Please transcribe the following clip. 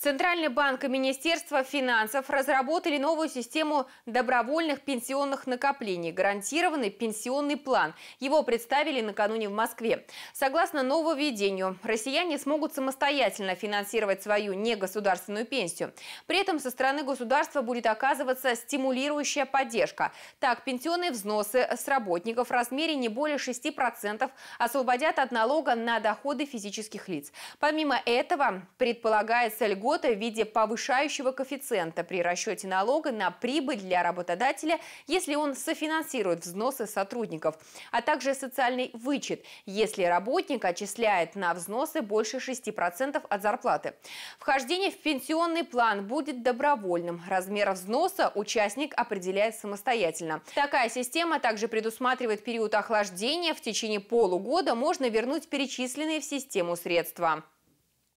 Центральный банк и Министерство финансов разработали новую систему добровольных пенсионных накоплений – гарантированный пенсионный план. Его представили накануне в Москве. Согласно нововведению, россияне смогут самостоятельно финансировать свою негосударственную пенсию. При этом со стороны государства будет оказываться стимулирующая поддержка. Так, пенсионные взносы с работников в размере не более 6% освободят от налога на доходы физических лиц. Помимо этого, предполагается льгот льгота в виде повышающего коэффициента при расчете налога на прибыль для работодателя, если он софинансирует взносы сотрудников, а также социальный вычет, если работник отчисляет на взносы больше 6% от зарплаты. Вхождение в пенсионный план будет добровольным. Размер взноса участник определяет самостоятельно. Такая система также предусматривает период охлаждения. В течение полугода можно вернуть перечисленные в систему средства.